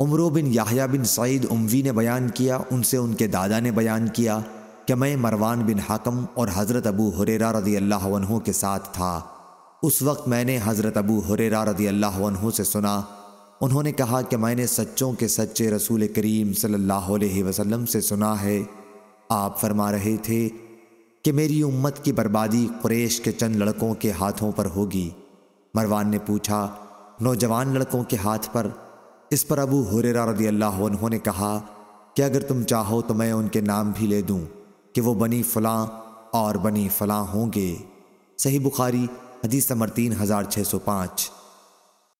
उमरू बिन याहिया बिन सईद उमवी ने बयान किया उनसे उनके दादा ने बयान किया कि मैं मरवान बिन हकम और हज़रत अबू हुरेरा रदी अल्लाह के साथ था उस वक्त मैंने हज़रत अबू हुरेरा रदी अल्लाह से सुना उन्होंने कहा कि मैंने सच्चों के सच्चे रसूल करीम सल्लल्लाहु अलैहि वसल्लम से सुना है आप फरमा रहे थे कि मेरी उम्मत की बर्बादी कुरेश के चंद लड़कों के हाथों पर होगी मरवान ने पूछा नौजवान लड़कों के हाथ पर इस पर अबू हुरेरा रदी अल्लाह उन्होंने कहा कि अगर तुम चाहो तो मैं उनके नाम भी ले दूं कि वो बनी फलां और बनी फलां होंगे सही बुखारी हदीस नंबर तीन हज़ार छः सौ पाँच